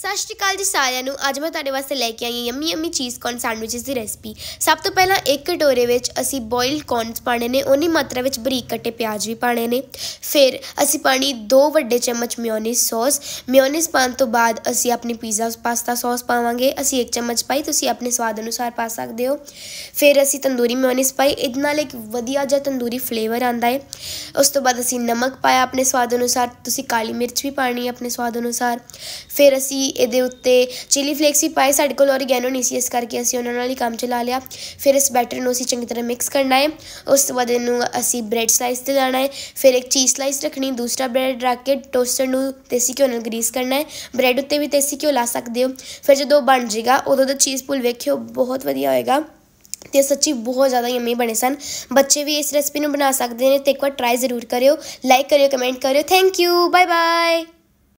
ਸਤਿ ਸ਼੍ਰੀ ਅਕਾਲ ਜੀ ਸਾਰਿਆਂ ਨੂੰ ਅੱਜ ਮੈਂ ਤੁਹਾਡੇ ਵਾਸਤੇ ਲੈ ਕੇ ਆਈ ਹਾਂ yummy yummy cheese corn sandwiches ਦੀ ਰੈਸਪੀ ਸਭ ਤੋਂ ਪਹਿਲਾਂ ਇੱਕ ਕਟੋਰੇ ਵਿੱਚ ਅਸੀਂ ਬੋਇਲਡ ਕੌਰਨਸ ਪਾਣੇ ਨੇ ਉਨੀ ਮਾਤਰਾ ਵਿੱਚ ਬਰੀਕ ਕੱਟੇ ਪਿਆਜ਼ ਵੀ ਪਾਣੇ ਨੇ ਫਿਰ ਅਸੀਂ ਪਾਣੀ ਦੋ ਵੱਡੇ ਚਮਚ ਮਿਓਨੀਸ ਸੌਸ ਮਿਓਨੀਸ ਪਾਣ ਤੋਂ ਬਾਅਦ ਅਸੀਂ ਆਪਣੀ ਪੀਜ਼ਾ ਪਾਸਤਾ ਸੌਸ ਪਾਵਾਂਗੇ ਅਸੀਂ ਇੱਕ ਚਮਚ ਪਾਈ ਤੁਸੀਂ ਆਪਣੇ ਸਵਾਦ ਅਨੁਸਾਰ ਪਾ ਸਕਦੇ ਹੋ ਫਿਰ ਅਸੀਂ ਤੰਦੂਰੀ ਮਿਓਨੀਸ ਪਾਈ ਇਹਦੇ ਨਾਲ ਇੱਕ ਵਧੀਆ ਜਿਹਾ ਤੰਦੂਰੀ ਫਲੇਵਰ ਆਂਦਾ ਹੈ ਉਸ ਤੋਂ ਬਾਅਦ ਅਸੀਂ ਨਮਕ ਪਾਇਆ ਆਪਣੇ ਸਵਾਦ ਅਨੁਸਾਰ ਤੁਸੀਂ ਕਾਲੀ ਮਿਰਚ ਵੀ ਪਾਣੀ ਆਪਣੇ ਸਵਾਦ ਅਨੁਸਾਰ ਫਿਰ ਅਸੀਂ ਸੀ ਇਹਦੇ ਉੱਤੇ ਚਿਲੀ ਫਲੇਕਸ ਵੀ ਪਾਏ ਸਾਡੇ ਕੋਲ ਓਰੀਗੈਨੋ ਨਹੀਂ ਸੀ ਇਸ ਕਰਕੇ ਅਸੀਂ ਉਹਨਾਂ ਨਾਲ ਹੀ ਕੰਮ ਚਲਾ ਲਿਆ ਫਿਰ ਇਸ ਬੈਟਰ ਨੂੰ ਅਸੀਂ ਚੰਗੀ ਤਰ੍ਹਾਂ ਮਿਕਸ ਕਰਨਾ ਹੈ ਉਸ ਤੋਂ ਬਾਅਦ ਇਹਨੂੰ ਅਸੀਂ ਬ੍ਰੈਡ ਸਲਾਈਸ ਤੇ ਲਾਣਾ ਹੈ ਫਿਰ ਇੱਕ ਚੀਜ਼ ਸਲਾਈਸ ਰੱਖਣੀ ਦੂਸਰਾ ਬ੍ਰੈਡ ਰੱਖ ਕੇ ਟੋਸਟਰ ਨੂੰ ਦੇਸੀ ਘਿਓ ਨਾਲ ਗਰੀਸ ਕਰਨਾ ਹੈ ਬ੍ਰੈਡ ਉੱਤੇ ਵੀ ਦੇਸੀ ਘਿਓ ਲਾ ਸਕਦੇ ਹੋ ਫਿਰ ਜਦੋਂ ਬਣ ਜਾਏਗਾ ਉਦੋਂ ਦਾ ਚੀਜ਼ ਪੂਲ ਵੇਖਿਓ ਬਹੁਤ ਵਧੀਆ ਹੋਏਗਾ ਤੇ ਸੱਚੀ ਬਹੁਤ ਜ਼ਿਆਦਾ ਯਮੀ ਬਣੇ ਸਨ ਬੱਚੇ ਵੀ ਇਸ ਰੈਸਪੀ ਨੂੰ ਬਣਾ ਸਕਦੇ ਨੇ ਤੇ ਇੱਕ ਵਾਰ ਟਰਾਈ ਜ਼ਰੂਰ ਕਰਿਓ ਲਾਈਕ ਕਰਿਓ ਕਮੈਂਟ ਕਰਿਓ ਥੈਂਕ ਯੂ ਬਾਏ ਬਾਏ